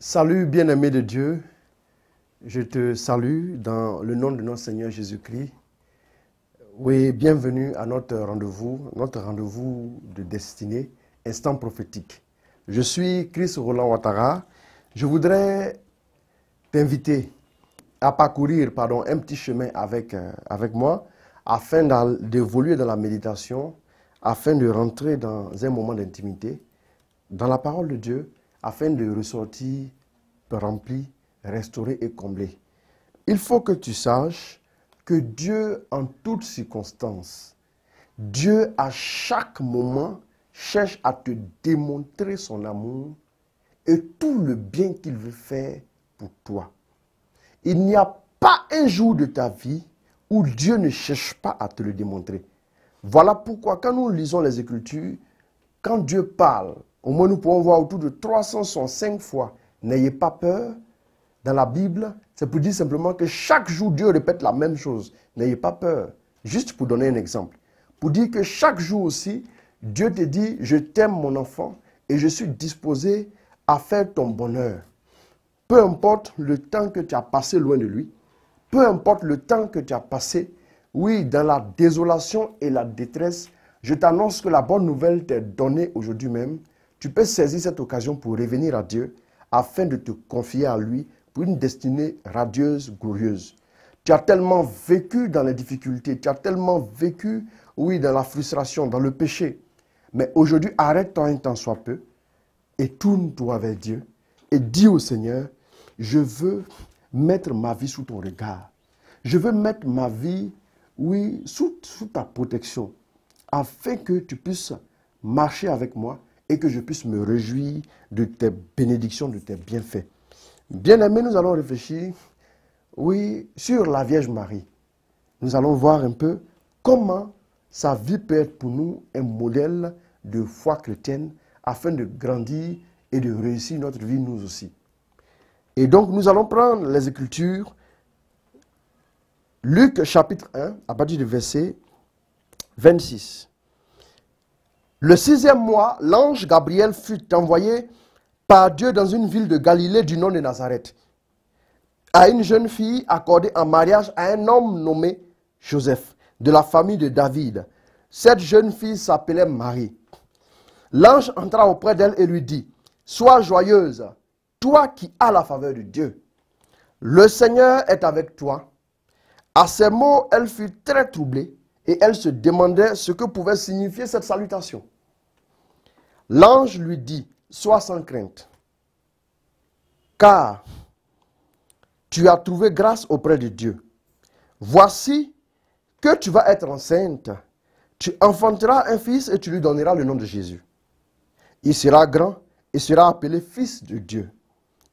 Salut bien-aimé de Dieu, je te salue dans le nom de notre Seigneur Jésus-Christ. Oui, bienvenue à notre rendez-vous, notre rendez-vous de destinée, instant prophétique. Je suis Chris Roland Ouattara. Je voudrais t'inviter à parcourir pardon, un petit chemin avec, euh, avec moi afin d'évoluer dans la méditation, afin de rentrer dans un moment d'intimité, dans la parole de Dieu, afin de ressortir rempli, restauré et comblé. Il faut que tu saches que Dieu, en toutes circonstances, Dieu à chaque moment cherche à te démontrer son amour et tout le bien qu'il veut faire pour toi. Il n'y a pas un jour de ta vie où Dieu ne cherche pas à te le démontrer. Voilà pourquoi quand nous lisons les Écritures, quand Dieu parle, au moins, nous pouvons voir autour de 365 fois. N'ayez pas peur. Dans la Bible, c'est pour dire simplement que chaque jour, Dieu répète la même chose. N'ayez pas peur. Juste pour donner un exemple. Pour dire que chaque jour aussi, Dieu te dit, je t'aime mon enfant et je suis disposé à faire ton bonheur. Peu importe le temps que tu as passé loin de lui, peu importe le temps que tu as passé, oui, dans la désolation et la détresse, je t'annonce que la bonne nouvelle t'est donnée aujourd'hui même tu peux saisir cette occasion pour revenir à Dieu afin de te confier à lui pour une destinée radieuse, glorieuse. Tu as tellement vécu dans les difficultés, tu as tellement vécu, oui, dans la frustration, dans le péché. Mais aujourd'hui, arrête-toi un temps soit peu et tourne-toi vers Dieu et dis au Seigneur, je veux mettre ma vie sous ton regard. Je veux mettre ma vie, oui, sous, sous ta protection, afin que tu puisses marcher avec moi et que je puisse me réjouir de tes bénédictions, de tes bienfaits. bien aimé, nous allons réfléchir, oui, sur la Vierge Marie. Nous allons voir un peu comment sa vie peut être pour nous un modèle de foi chrétienne afin de grandir et de réussir notre vie nous aussi. Et donc nous allons prendre les Écritures, Luc chapitre 1, à partir du verset 26. Le sixième mois, l'ange Gabriel fut envoyé par Dieu dans une ville de Galilée du nom de Nazareth, à une jeune fille accordée en mariage à un homme nommé Joseph, de la famille de David. Cette jeune fille s'appelait Marie. L'ange entra auprès d'elle et lui dit, Sois joyeuse, toi qui as la faveur de Dieu. Le Seigneur est avec toi. À ces mots, elle fut très troublée et elle se demandait ce que pouvait signifier cette salutation. L'ange lui dit, sois sans crainte, car tu as trouvé grâce auprès de Dieu. Voici que tu vas être enceinte, tu enfanteras un fils et tu lui donneras le nom de Jésus. Il sera grand et sera appelé fils de Dieu,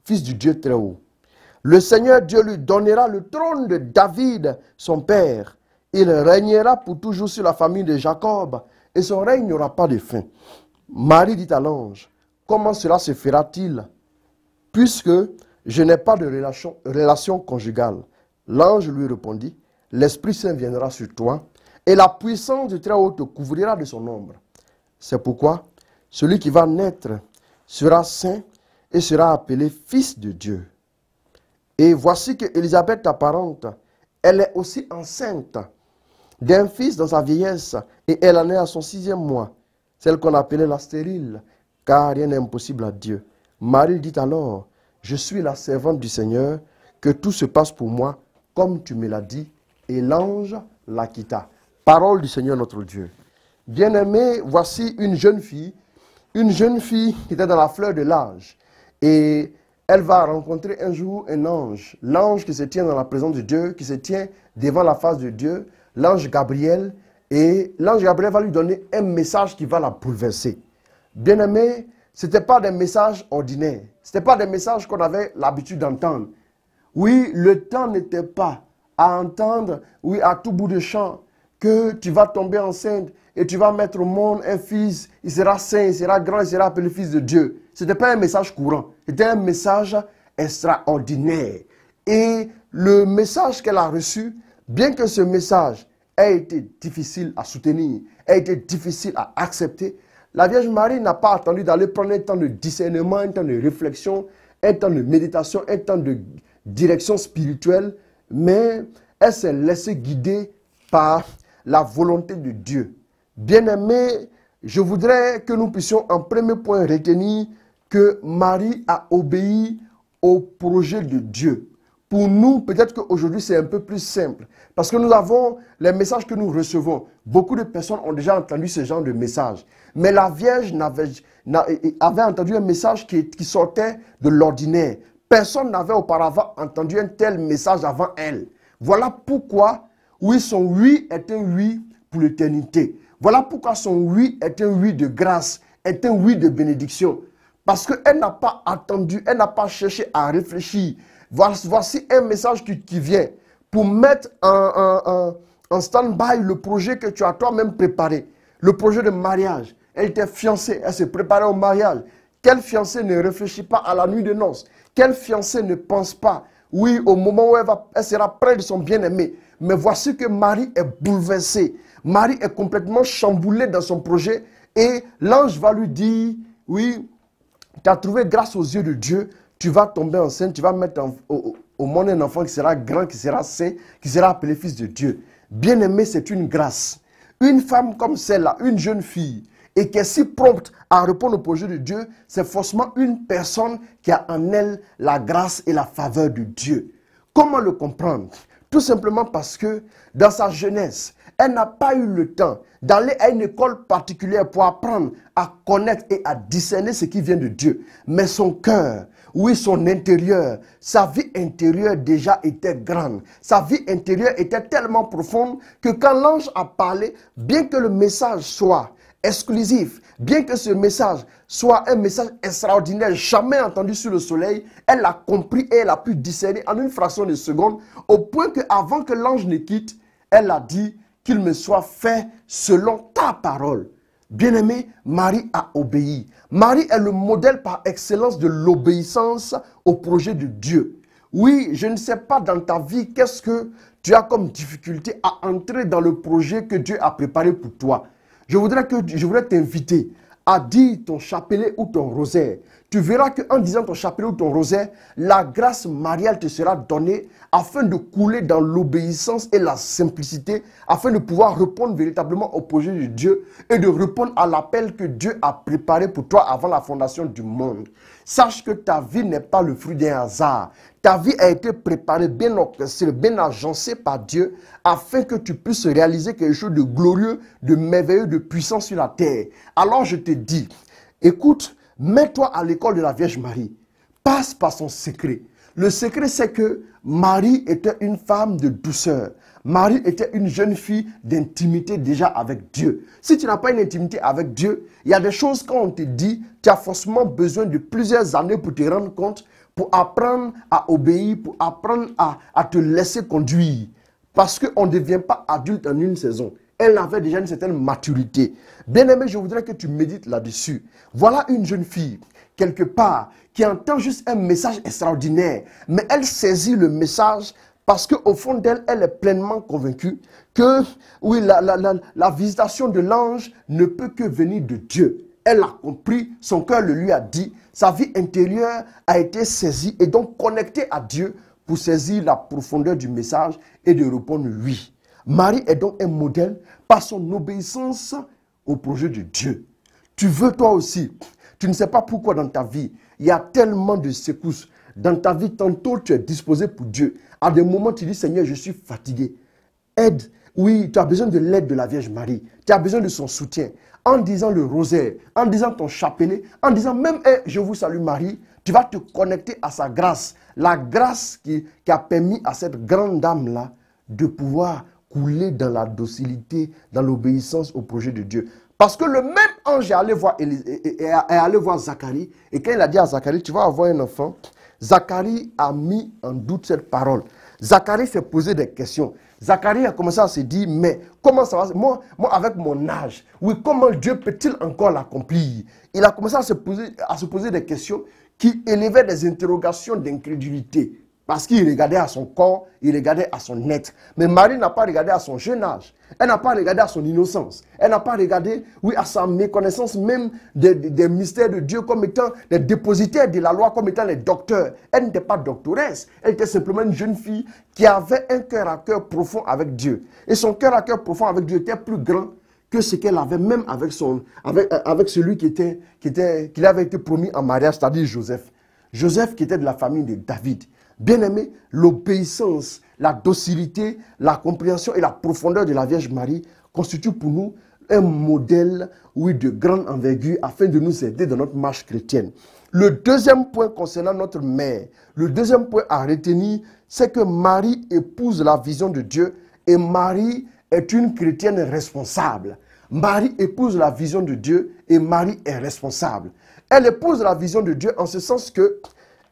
fils du Dieu très haut. Le Seigneur Dieu lui donnera le trône de David, son père il régnera pour toujours sur la famille de Jacob et son règne n'aura pas de fin. Marie dit à l'ange, comment cela se fera-t-il puisque je n'ai pas de relation, conjugale L'ange lui répondit, l'Esprit Saint viendra sur toi et la puissance du Très-Haut te couvrira de son ombre. C'est pourquoi celui qui va naître sera saint et sera appelé fils de Dieu. Et voici que Élisabeth, ta parente, elle est aussi enceinte d'un fils dans sa vieillesse, et elle en est à son sixième mois, celle qu'on appelait la stérile, car rien n'est impossible à Dieu. Marie dit alors, je suis la servante du Seigneur, que tout se passe pour moi comme tu me l'as dit, et l'ange la quitta. Parole du Seigneur notre Dieu. bien aimée, voici une jeune fille, une jeune fille qui était dans la fleur de l'âge, et elle va rencontrer un jour un ange, l'ange qui se tient dans la présence de Dieu, qui se tient devant la face de Dieu, l'ange Gabriel et l'ange Gabriel va lui donner un message qui va la bouleverser. Bien-aimé, ce n'était pas des message ordinaire. Ce pas des messages qu'on avait l'habitude d'entendre. Oui, le temps n'était pas à entendre, oui, à tout bout de champ, que tu vas tomber enceinte et tu vas mettre au monde un fils. Il sera saint, il sera grand, il sera appelé fils de Dieu. Ce n'était pas un message courant. C'était un message extraordinaire. Et le message qu'elle a reçu, Bien que ce message ait été difficile à soutenir, ait été difficile à accepter, la Vierge Marie n'a pas attendu d'aller prendre un temps de discernement, un temps de réflexion, un temps de méditation, un temps de direction spirituelle, mais elle s'est laissée guider par la volonté de Dieu. bien aimé, je voudrais que nous puissions en premier point retenir que Marie a obéi au projet de Dieu. Pour nous, peut-être qu'aujourd'hui, c'est un peu plus simple. Parce que nous avons les messages que nous recevons. Beaucoup de personnes ont déjà entendu ce genre de message. Mais la Vierge avait entendu un message qui, qui sortait de l'ordinaire. Personne n'avait auparavant entendu un tel message avant elle. Voilà pourquoi, oui, son oui est un oui pour l'éternité. Voilà pourquoi son oui est un oui de grâce, est un oui de bénédiction. Parce qu'elle n'a pas attendu, elle n'a pas cherché à réfléchir, Voici un message qui, vient pour mettre en, stand-by le projet que tu as toi-même préparé. Le projet de mariage. Elle était fiancée, elle s'est préparée au mariage. Quelle fiancée ne réfléchit pas à la nuit de noces Quelle fiancée ne pense pas, oui, au moment où elle, va, elle sera près de son bien-aimé Mais voici que Marie est bouleversée. Marie est complètement chamboulée dans son projet et l'ange va lui dire, oui, tu as trouvé grâce aux yeux de Dieu, tu vas tomber enceinte, tu vas mettre au, au, monde un enfant qui sera grand, qui sera saint, qui sera appelé fils de Dieu. Bien-aimé, c'est une grâce. Une femme comme celle-là, une jeune fille, et qui est si prompte à répondre au projet de Dieu, c'est forcément une personne qui a en elle la grâce et la faveur de Dieu. Comment le comprendre Tout simplement parce que dans sa jeunesse, elle n'a pas eu le temps d'aller à une école particulière pour apprendre à connaître et à discerner ce qui vient de Dieu. Mais son cœur, oui, son intérieur, sa vie intérieure déjà était grande. Sa vie intérieure était tellement profonde que quand l'ange a parlé, bien que le message soit exclusif, bien que ce message soit un message extraordinaire, jamais entendu sur le soleil, elle l'a compris et elle a pu discerner en une fraction de seconde, au point que avant que l'ange ne quitte, elle a dit qu'il me soit fait selon ta parole. bien aimé, Marie a obéi. Marie est le modèle par excellence de l'obéissance au projet de Dieu. Oui, je ne sais pas dans ta vie qu'est-ce que tu as comme difficulté à entrer dans le projet que Dieu a préparé pour toi. Je voudrais que je voudrais t'inviter à dire ton chapelet ou ton rosaire tu verras qu'en disant ton chapelet ou ton rosaire, la grâce mariale te sera donnée afin de couler dans l'obéissance et la simplicité, afin de pouvoir répondre véritablement au projet de Dieu et de répondre à l'appel que Dieu a préparé pour toi avant la fondation du monde. Sache que ta vie n'est pas le fruit d'un hasard. Ta vie a été préparée, bien orchestrée, bien agencée par Dieu afin que tu puisses réaliser quelque chose de glorieux, de merveilleux, de puissant sur la terre. Alors je te dis, écoute, Mets-toi à l'école de la Vierge Marie. Passe par son secret. Le secret, c'est que Marie était une femme de douceur. Marie était une jeune fille d'intimité déjà avec Dieu. Si tu n'as pas une intimité avec Dieu, il y a des choses qu'on te dit, tu as forcément besoin de plusieurs années pour te rendre compte, pour apprendre à obéir, pour apprendre à, à te laisser conduire. Parce qu'on ne devient pas adulte en une saison elle avait déjà une certaine maturité. Bien-aimé, je voudrais que tu médites là-dessus. Voilà une jeune fille, quelque part, qui entend juste un message extraordinaire, mais elle saisit le message parce qu'au fond d'elle, elle est pleinement convaincue que, oui, la, la visitation de l'ange ne peut que venir de Dieu. Elle a compris, son cœur le lui a dit, sa vie intérieure a été saisie et donc connectée à Dieu pour saisir la profondeur du message et de répondre oui. Marie est donc un modèle par son obéissance au projet de Dieu. Tu veux toi aussi. Tu ne sais pas pourquoi dans ta vie, il y a tellement de secousses. Dans ta vie, tantôt tu es disposé pour Dieu. À des moments, tu dis Seigneur, je suis fatigué. Aide. Oui, tu as besoin de l'aide de la Vierge Marie. Tu as besoin de son soutien. En disant le rosaire, en disant ton chapelet, en disant même eh, Je vous salue Marie, tu vas te connecter à sa grâce. La grâce qui, qui a permis à cette grande dame-là de pouvoir couler dans la docilité, dans l'obéissance au projet de Dieu. Parce que le même ange est allé voir, Zacharie. Et quand il a dit à Zacharie, tu vas avoir un enfant, Zacharie a mis en doute cette parole. Zacharie s'est posé des questions. Zacharie a commencé à se dire, mais comment ça va moi, moi, avec mon âge, oui, comment Dieu peut-il encore l'accomplir Il a commencé à se poser des questions qui élevaient des interrogations d'incrédulité. Parce qu'il regardait à son corps, il regardait à son être. Mais Marie n'a pas regardé à son jeune âge. Elle n'a pas regardé à son innocence. Elle n'a pas regardé, oui, à sa méconnaissance même des, mystères de Dieu comme étant les dépositaires de la loi, comme étant les docteurs. Elle n'était pas doctoresse. Elle était simplement une jeune fille qui avait un cœur à cœur profond avec Dieu. Et son cœur à cœur profond avec Dieu était plus grand que ce qu'elle avait même avec, euh, celui qui, était, qui, avait été promis en mariage, c'est-à-dire Joseph. Joseph qui était de la famille de David. Bien-aimé, l'obéissance, la docilité, la compréhension et la profondeur de la Vierge Marie constituent pour nous un modèle, oui, de grande envergure afin de nous aider dans notre marche chrétienne. Le deuxième point concernant notre mère, le deuxième point à retenir, c'est que Marie épouse la vision de Dieu et Marie est une chrétienne responsable. Marie épouse la vision de Dieu et Marie est responsable. Elle épouse la vision de Dieu en ce sens que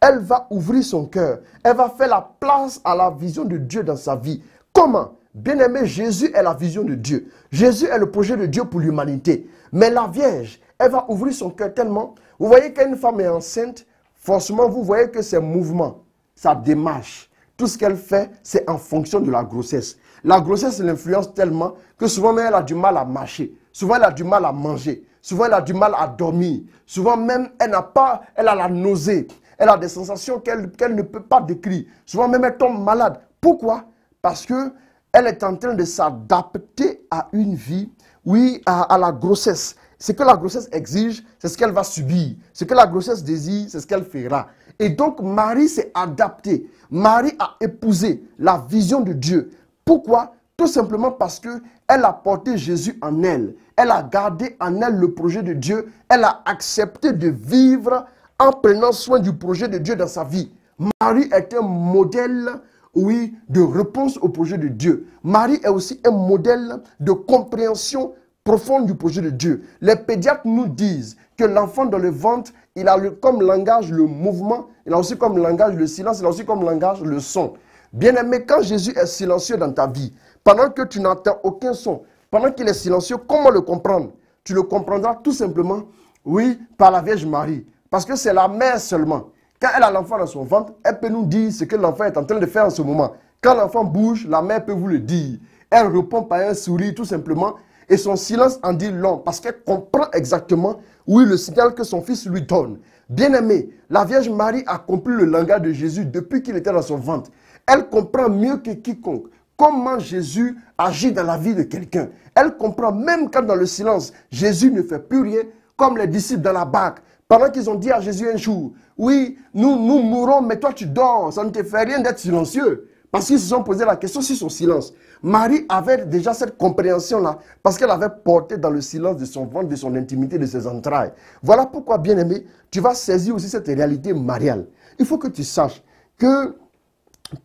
elle va ouvrir son cœur. Elle va faire la place à la vision de Dieu dans sa vie. Comment Bien-aimé, Jésus est la vision de Dieu. Jésus est le projet de Dieu pour l'humanité. Mais la Vierge, elle va ouvrir son cœur tellement. Vous voyez qu'une femme est enceinte, forcément, vous voyez que ses mouvements, sa démarche, tout ce qu'elle fait, c'est en fonction de la grossesse. La grossesse l'influence tellement que souvent elle a du mal à marcher, souvent elle a du mal à manger, souvent elle a du mal à dormir, souvent même elle n'a pas, elle a la nausée, elle a des sensations qu'elle ne peut pas décrire. Souvent même, elle tombe malade. Pourquoi Parce que elle est en train de s'adapter à une vie, oui, à, la grossesse. Ce que la grossesse exige, c'est ce qu'elle va subir. Ce que la grossesse désire, c'est ce qu'elle fera. Et donc, Marie s'est adaptée. Marie a épousé la vision de Dieu. Pourquoi Tout simplement parce que elle a porté Jésus en elle. Elle a gardé en elle le projet de Dieu. Elle a accepté de vivre en prenant soin du projet de Dieu dans sa vie. Marie est un modèle, oui, de réponse au projet de Dieu. Marie est aussi un modèle de compréhension profonde du projet de Dieu. Les pédiatres nous disent que l'enfant dans le ventre, il a comme langage le mouvement, il a aussi comme langage le silence, il a aussi comme langage le son. Bien-aimé, quand Jésus est silencieux dans ta vie, pendant que tu n'entends aucun son, pendant qu'il est silencieux, comment le comprendre Tu le comprendras tout simplement, oui, par la Vierge Marie. Parce que c'est la mère seulement. Quand elle a l'enfant dans son ventre, elle peut nous dire ce que l'enfant est en train de faire en ce moment. Quand l'enfant bouge, la mère peut vous le dire. Elle répond par un sourire tout simplement. Et son silence en dit long parce qu'elle comprend exactement, est le signal que son fils lui donne. bien aimé, la Vierge Marie a compris le langage de Jésus depuis qu'il était dans son ventre. Elle comprend mieux que quiconque comment Jésus agit dans la vie de quelqu'un. Elle comprend même quand dans le silence, Jésus ne fait plus rien, comme les disciples dans la barque. Pendant qu'ils ont dit à Jésus un jour, oui, nous, nous mourons, mais toi tu dors, ça ne te fait rien d'être silencieux. Parce qu'ils se sont posé la question sur son silence. Marie avait déjà cette compréhension-là, parce qu'elle avait porté dans le silence de son ventre, de son intimité, de ses entrailles. Voilà pourquoi, bien-aimé, tu vas saisir aussi cette réalité mariale. Il faut que tu saches que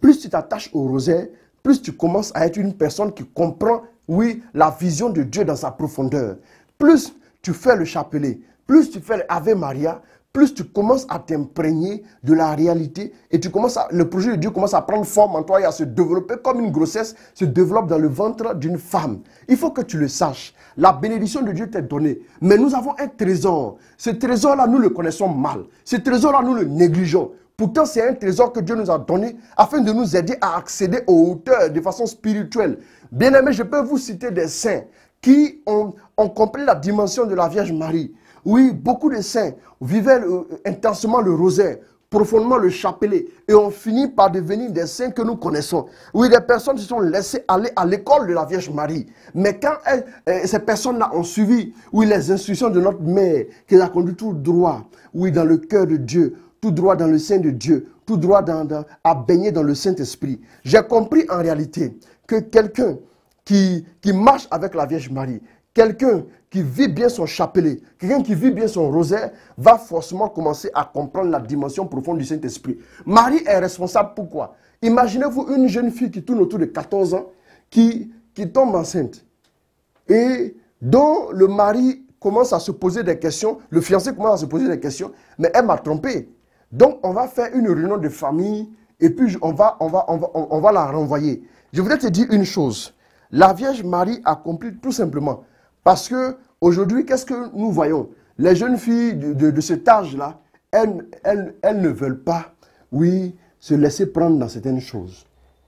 plus tu t'attaches au rosaire, plus tu commences à être une personne qui comprend, oui, la vision de Dieu dans sa profondeur. Plus tu fais le chapelet, plus tu fais le Maria, plus tu commences à t'imprégner de la réalité et tu commences à, le projet de Dieu commence à prendre forme en toi et à se développer comme une grossesse se développe dans le ventre d'une femme. Il faut que tu le saches. La bénédiction de Dieu t'est donnée. Mais nous avons un trésor. Ce trésor-là, nous le connaissons mal. Ce trésor-là, nous le négligeons. Pourtant, c'est un trésor que Dieu nous a donné afin de nous aider à accéder aux hauteurs de façon spirituelle. Bien aimé, je peux vous citer des saints qui ont, ont compris la dimension de la Vierge Marie. Oui, beaucoup de saints vivaient euh, intensément le rosaire, profondément le chapelet, et ont fini par devenir des saints que nous connaissons. Oui, des personnes se sont laissées aller à l'école de la Vierge Marie. Mais quand euh, ces personnes-là ont suivi, oui, les instructions de notre mère, qui a conduit tout droit, oui, dans le cœur de Dieu, tout droit dans le sein de Dieu, tout droit à baigner dans le Saint-Esprit. J'ai compris en réalité que quelqu'un qui marche avec la Vierge Marie, Quelqu'un qui vit bien son chapelet, quelqu'un qui vit bien son rosaire, va forcément commencer à comprendre la dimension profonde du Saint-Esprit. Marie est responsable pourquoi Imaginez-vous une jeune fille qui tourne autour de 14 ans, qui, tombe enceinte, et dont le mari commence à se poser des questions, le fiancé commence à se poser des questions, mais elle m'a trompé. Donc on va faire une réunion de famille, et puis on va, on va, on on va la renvoyer. Je voudrais te dire une chose. La Vierge Marie a accomplit tout simplement parce que aujourd'hui, qu'est-ce que nous voyons Les jeunes filles de, cet âge-là, elles, elles, ne veulent pas, oui, se laisser prendre dans certaines choses.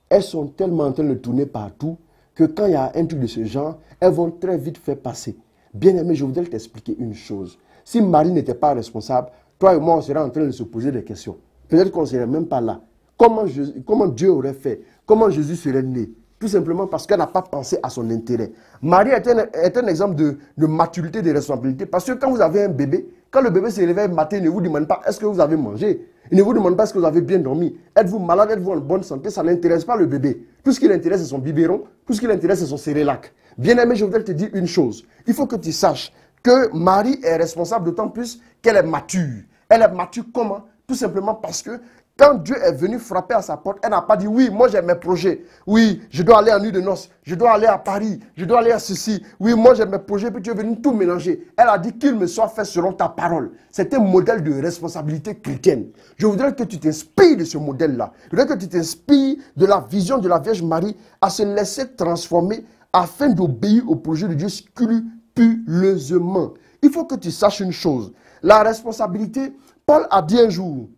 Elles sont tellement en train de tourner partout que quand il y a un truc de ce genre, elles vont très vite faire passer. Bien aimé, je voudrais t'expliquer une chose. Si Marie n'était pas responsable, toi et moi, on serait en train de se poser des questions. Peut-être qu'on ne serait même pas là. comment Dieu aurait fait Comment Jésus serait né tout simplement parce qu'elle n'a pas pensé à son intérêt. Marie est un, exemple de, de, maturité, de responsabilité, parce que quand vous avez un bébé, quand le bébé se réveille matin, il ne vous demande pas est-ce que vous avez mangé, il ne vous demande pas est-ce que vous avez bien dormi, êtes-vous malade, êtes-vous en bonne santé, ça n'intéresse pas le bébé. Tout ce qui l'intéresse, c'est son biberon, tout ce qui l'intéresse, c'est son cérélac. Bien-aimé, je voudrais te dire une chose, il faut que tu saches que Marie est responsable d'autant plus qu'elle est mature. Elle est mature comment Tout simplement parce que quand Dieu est venu frapper à sa porte, elle n'a pas dit oui, moi j'ai mes projets. Oui, je dois aller en nuit de noces. Je dois aller à Paris. Je dois aller à ceci. Oui, moi j'ai mes projets. Puis tu es venu tout mélanger. Elle a dit qu'il me soit fait selon ta parole. C'est un modèle de responsabilité chrétienne. Je voudrais que tu t'inspires de ce modèle-là. Je voudrais que tu t'inspires de la vision de la Vierge Marie à se laisser transformer afin d'obéir au projet de Dieu scrupuleusement. Il faut que tu saches une chose. La responsabilité, Paul a dit un jour,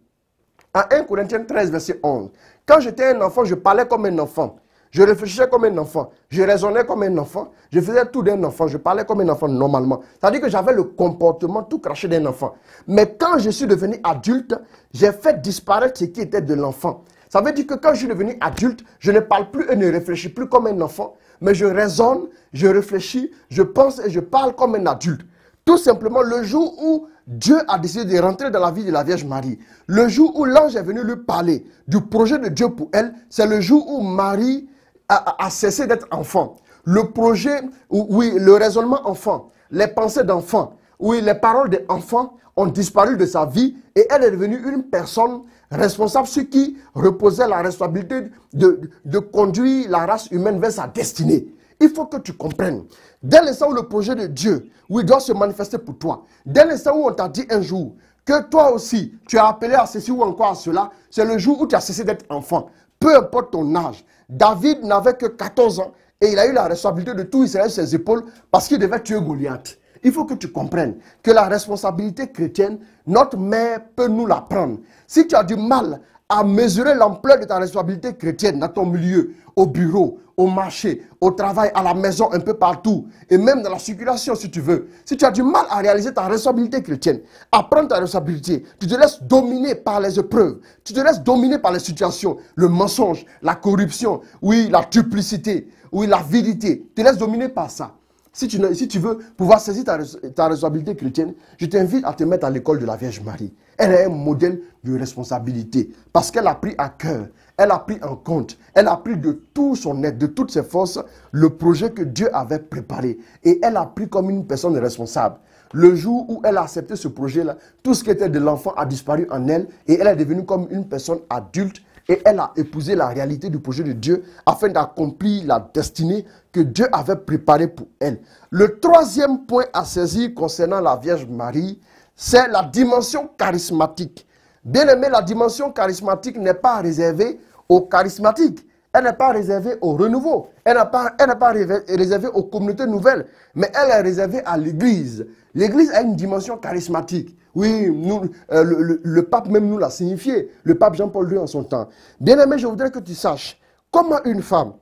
en 1 Corinthiens 13, verset 11. Quand j'étais un enfant, je parlais comme un enfant. Je réfléchissais comme un enfant. Je raisonnais comme un enfant. Je faisais tout d'un enfant. Je parlais comme un enfant normalement. C'est-à-dire que j'avais le comportement tout craché d'un enfant. Mais quand je suis devenu adulte, j'ai fait disparaître ce qui était de l'enfant. Ça veut dire que quand je suis devenu adulte, je ne parle plus et ne réfléchis plus comme un enfant, mais je raisonne, je réfléchis, je pense et je parle comme un adulte. Tout simplement, le jour où Dieu a décidé de rentrer dans la vie de la Vierge Marie. Le jour où l'ange est venu lui parler du projet de Dieu pour elle, c'est le jour où Marie a, cessé d'être enfant. Le projet, oui, le raisonnement enfant, les pensées d'enfant, oui, les paroles d'enfant ont disparu de sa vie et elle est devenue une personne responsable ce qui reposait la responsabilité de conduire la race humaine vers sa destinée il faut que tu comprennes. Dès l'instant où le projet de Dieu, doit se manifester pour toi, dès l'instant où on t'a dit un jour que toi aussi, tu as appelé à ceci ou encore à cela, c'est le jour où tu as cessé d'être enfant. Peu importe ton âge. David n'avait que 14 ans et il a eu la responsabilité de tout Israël sur ses épaules parce qu'il devait tuer Goliath. Il faut que tu comprennes que la responsabilité chrétienne, notre mère peut nous la prendre. Si tu as du mal à mesurer l'ampleur de ta responsabilité chrétienne dans ton milieu, au bureau, au marché, au travail, à la maison, un peu partout, et même dans la circulation si tu veux. Si tu as du mal à réaliser ta responsabilité chrétienne, à prendre ta responsabilité, tu te laisses dominer par les épreuves, tu te laisses dominer par les situations, le mensonge, la corruption, oui, la duplicité, oui, l'avidité, tu te laisses dominer par ça. Si tu, si tu, veux pouvoir saisir ta, ta responsabilité chrétienne, je t'invite à te mettre à l'école de la Vierge Marie. Elle est un modèle de responsabilité parce qu'elle a pris à cœur, elle a pris en compte, elle a pris de tout son être, de toutes ses forces, le projet que Dieu avait préparé. Et elle a pris comme une personne responsable. Le jour où elle a accepté ce projet-là, tout ce qui était de l'enfant a disparu en elle et elle est devenue comme une personne adulte et elle a épousé la réalité du projet de Dieu afin d'accomplir la destinée que Dieu avait préparée pour elle. Le troisième point à saisir concernant la Vierge Marie, c'est la dimension charismatique. Bien aimé, la dimension charismatique n'est pas réservée Charismatique, Elle n'est pas réservée au renouveau. Elle n'est pas, réservée aux communautés nouvelles. Mais elle est réservée à l'Église. L'Église a une dimension charismatique. Oui, nous, euh, le, pape même nous l'a signifié. Le pape Jean-Paul II en son temps. Bien-aimé, je voudrais que tu saches comment une femme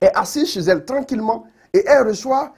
est assise chez elle tranquillement et elle reçoit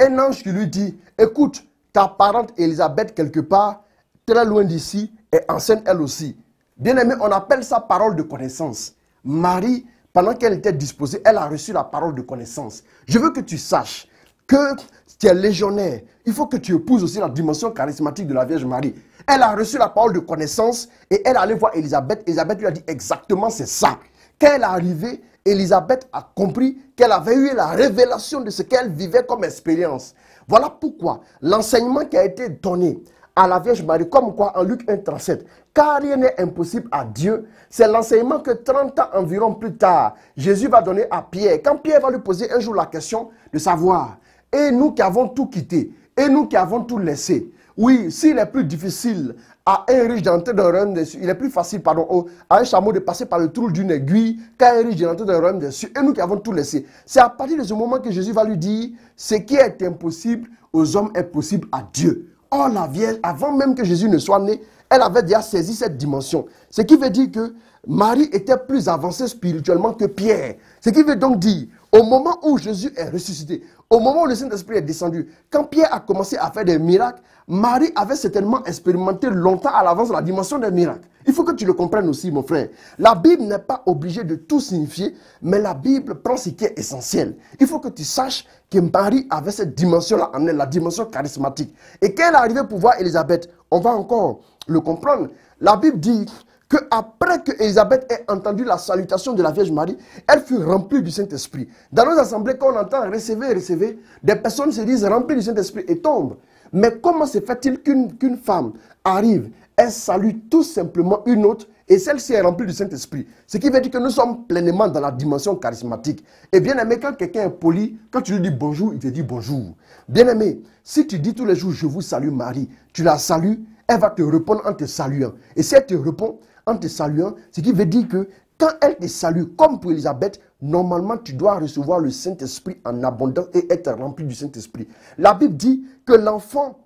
un ange qui lui dit, écoute, ta parente Elisabeth quelque part, très loin d'ici, est enceinte elle aussi. Bien-aimé, on appelle ça parole de connaissance. Marie, pendant qu'elle était disposée, elle a reçu la parole de connaissance. Je veux que tu saches que tu es légionnaire. Il faut que tu épouses aussi la dimension charismatique de la Vierge Marie. Elle a reçu la parole de connaissance et elle allait voir Elisabeth. Elisabeth lui a dit exactement c'est ça. Quand elle est arrivée, Elisabeth a compris qu'elle avait eu la révélation de ce qu'elle vivait comme expérience. Voilà pourquoi l'enseignement qui a été donné à la Vierge Marie, comme quoi en Luc 1,37. car rien n'est impossible à Dieu. C'est l'enseignement que 30 ans environ plus tard, Jésus va donner à Pierre. Quand Pierre va lui poser un jour la question de savoir, et nous qui avons tout quitté, et nous qui avons tout laissé, oui, s'il est plus difficile à un riche d'entrer dans le royaume il est plus facile, pardon, à un chameau de passer par le trou d'une aiguille qu'à un riche d'entrer dans le royaume des Et nous qui avons tout laissé. C'est à partir de ce moment que Jésus va lui dire, ce qui est impossible aux hommes est possible à Dieu. Or, oh, la Vierge, avant même que Jésus ne soit né, elle avait déjà saisi cette dimension. Ce qui veut dire que Marie était plus avancée spirituellement que Pierre. Ce qui veut donc dire, au moment où Jésus est ressuscité, au moment où le Saint-Esprit est descendu, quand Pierre a commencé à faire des miracles, Marie avait certainement expérimenté longtemps à l'avance la dimension des miracles. Il faut que tu le comprennes aussi, mon frère. La Bible n'est pas obligée de tout signifier, mais la Bible prend ce qui est essentiel. Il faut que tu saches que Marie avait cette dimension-là en elle, la dimension charismatique. Et quand elle est arrivée pour voir Elisabeth, on va encore le comprendre. La Bible dit que après que ait entendu la salutation de la Vierge Marie, elle fut remplie du Saint-Esprit. Dans nos assemblées, quand on entend recevez, recever, des personnes se disent remplies du Saint-Esprit et tombent. Mais comment se fait-il qu'une femme arrive, elle salue tout simplement une autre et celle-ci est remplie du Saint-Esprit. Ce qui veut dire que nous sommes pleinement dans la dimension charismatique. Et bien aimé, quand quelqu'un est poli, quand tu lui dis bonjour, il te dit bonjour. Bien aimé, si tu dis tous les jours je vous salue Marie, tu la salues, elle va te répondre en te saluant. Et si elle te répond, en te saluant, ce qui veut dire que quand elle te salue, comme pour Elisabeth, normalement tu dois recevoir le Saint-Esprit en abondance et être rempli du Saint-Esprit. La Bible dit que l'enfant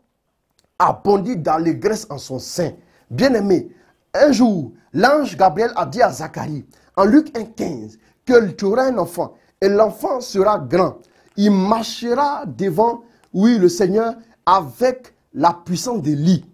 abondit d'allégresse en son sein. Bien-aimé, un jour, l'ange Gabriel a dit à Zacharie, en Luc 1,15, que tu auras un enfant et l'enfant sera grand. Il marchera devant, oui, le Seigneur avec la puissance de lui.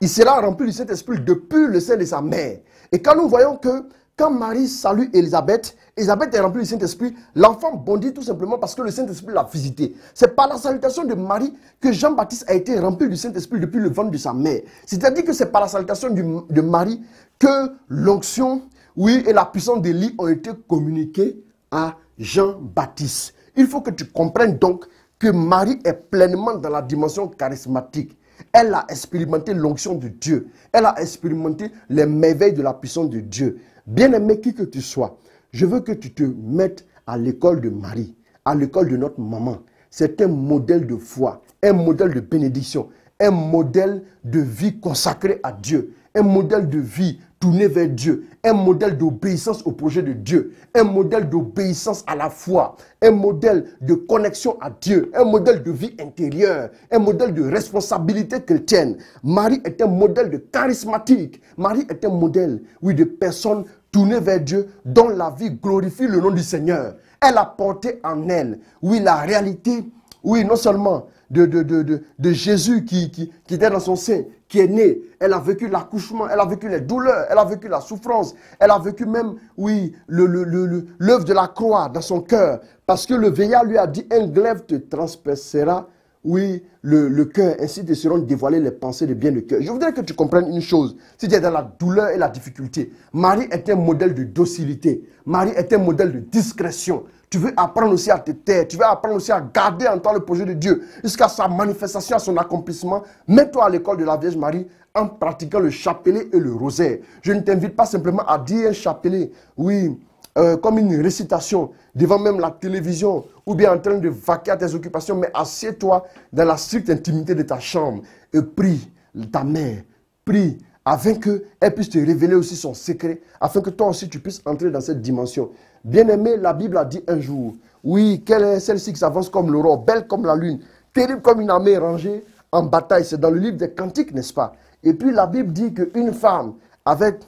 Il sera rempli du Saint-Esprit depuis le sein de sa mère. Et quand nous voyons que quand Marie salue Elisabeth, Elisabeth est remplie du Saint-Esprit, l'enfant bondit tout simplement parce que le Saint-Esprit l'a visité. C'est par la salutation de Marie que Jean-Baptiste a été rempli du Saint-Esprit depuis le ventre de sa mère. C'est-à-dire que c'est par la salutation de Marie que l'onction, oui, et la puissance d'Élie ont été communiquées à Jean-Baptiste. Il faut que tu comprennes donc que Marie est pleinement dans la dimension charismatique. Elle a expérimenté l'onction de Dieu. Elle a expérimenté les merveilles de la puissance de Dieu. Bien-aimé, qui que tu sois, je veux que tu te mettes à l'école de Marie, à l'école de notre maman. C'est un modèle de foi, un modèle de bénédiction, un modèle de vie consacrée à Dieu, un modèle de vie tourné vers Dieu, un modèle d'obéissance au projet de Dieu, un modèle d'obéissance à la foi, un modèle de connexion à Dieu, un modèle de vie intérieure, un modèle de responsabilité chrétienne. Marie est un modèle de charismatique. Marie est un modèle, oui, de personne tournée vers Dieu dont la vie glorifie le nom du Seigneur. Elle a porté en elle, oui, la réalité, oui, non seulement de, de, de, de Jésus qui, qui, qui, était dans son sein, qui est né. Elle a vécu l'accouchement, elle a vécu les douleurs, elle a vécu la souffrance, elle a vécu même, oui, l'œuvre le, le, de la croix dans son cœur. Parce que le veillard lui a dit, un glaive te transpercera, oui, le, cœur, ainsi te seront dévoilées les pensées de bien le cœur. Je voudrais que tu comprennes une chose, si tu es dans la douleur et la difficulté, Marie est un modèle de docilité, Marie est un modèle de discrétion tu veux apprendre aussi à te taire, tu veux apprendre aussi à garder en toi le projet de Dieu jusqu'à sa manifestation, à son accomplissement. Mets-toi à l'école de la Vierge Marie en pratiquant le chapelet et le rosaire. Je ne t'invite pas simplement à dire un chapelet, oui, euh, comme une récitation devant même la télévision ou bien en train de vaquer à tes occupations, mais assieds-toi dans la stricte intimité de ta chambre et prie ta mère, prie afin qu'elle puisse te révéler aussi son secret, afin que toi aussi tu puisses entrer dans cette dimension. Bien-aimé, la Bible a dit un jour, oui, quelle est celle-ci qui s'avance comme l'aurore, belle comme la lune, terrible comme une armée rangée en bataille. C'est dans le livre des Cantiques, n'est-ce pas Et puis la Bible dit qu'une femme avait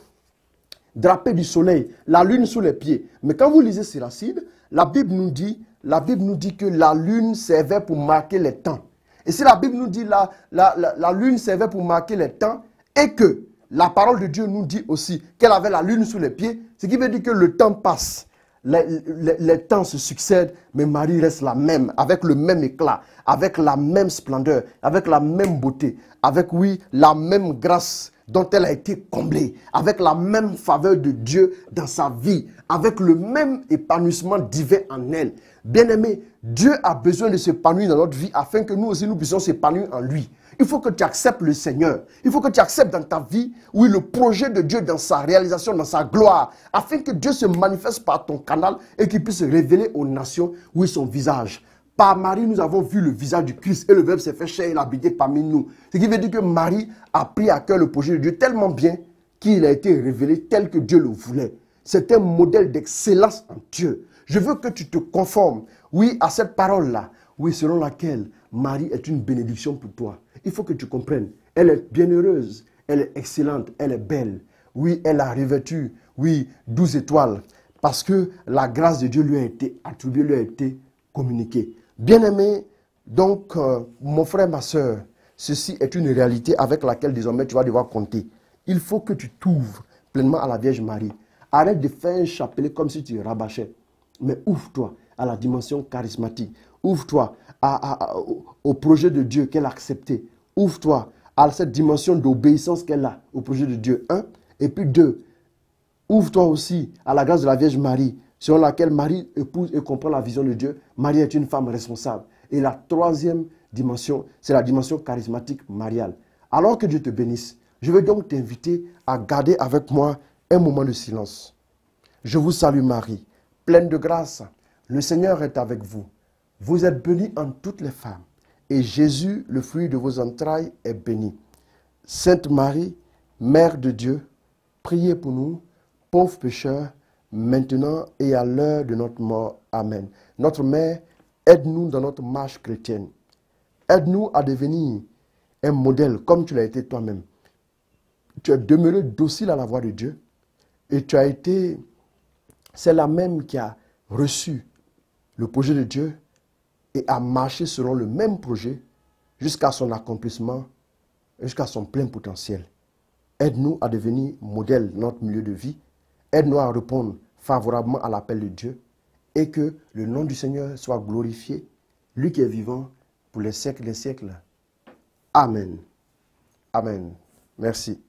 drapé du soleil, la lune sous les pieds. Mais quand vous lisez Siracide, la Bible nous dit, la Bible nous dit que la lune servait pour marquer les temps. Et si la Bible nous dit la, la lune servait pour marquer les temps et que la parole de Dieu nous dit aussi qu'elle avait la lune sous les pieds, ce qui veut dire que le temps passe les, temps se succèdent, mais Marie reste la même, avec le même éclat, avec la même splendeur, avec la même beauté, avec, oui, la même grâce dont elle a été comblée, avec la même faveur de Dieu dans sa vie, avec le même épanouissement divin en elle. Bien-aimé, Dieu a besoin de s'épanouir dans notre vie afin que nous aussi nous puissions s'épanouir en lui. Il faut que tu acceptes le Seigneur. Il faut que tu acceptes dans ta vie, oui, le projet de Dieu dans sa réalisation, dans sa gloire, afin que Dieu se manifeste par ton canal et qu'il puisse révéler aux nations, oui, son visage. Par Marie, nous avons vu le visage du Christ et le Verbe s'est fait chair et habité parmi nous. Ce qui veut dire que Marie a pris à cœur le projet de Dieu tellement bien qu'il a été révélé tel que Dieu le voulait. C'est un modèle d'excellence en Dieu. Je veux que tu te conformes, oui, à cette parole-là, oui, selon laquelle Marie est une bénédiction pour toi. Il faut que tu comprennes. Elle est bienheureuse, elle est excellente, elle est belle. Oui, elle a revêtu, oui, douze étoiles, parce que la grâce de Dieu lui a été attribuée, lui a été communiquée. Bien-aimé, donc, euh, mon frère, ma soeur, ceci est une réalité avec laquelle désormais tu vas devoir compter. Il faut que tu t'ouvres pleinement à la Vierge Marie. Arrête de faire un chapelet comme si tu rabâchais. Mais ouvre-toi à la dimension charismatique. Ouvre-toi au projet de Dieu qu'elle a accepté. Ouvre-toi à cette dimension d'obéissance qu'elle a au projet de Dieu. Un. Et puis deux, ouvre-toi aussi à la grâce de la Vierge Marie, selon laquelle Marie épouse et comprend la vision de Dieu. Marie est une femme responsable. Et la troisième dimension, c'est la dimension charismatique mariale. Alors que Dieu te bénisse, je vais donc t'inviter à garder avec moi un moment de silence. Je vous salue Marie, pleine de grâce, le Seigneur est avec vous. Vous êtes bénie en toutes les femmes, et Jésus, le fruit de vos entrailles, est béni. Sainte Marie, Mère de Dieu, priez pour nous, pauvres pécheurs, maintenant et à l'heure de notre mort. Amen. Notre Mère, aide-nous dans notre marche chrétienne. Aide-nous à devenir un modèle comme tu l'as été toi-même. Tu as demeuré docile à la voix de Dieu et tu as été c'est la même qui a reçu le projet de Dieu et a marché selon le même projet jusqu'à son accomplissement, jusqu'à son plein potentiel. Aide-nous à devenir modèle de notre milieu de vie. Aide-nous à répondre favorablement à l'appel de Dieu et que le nom du Seigneur soit glorifié, lui qui est vivant pour les siècles des siècles. Amen. Amen. Merci.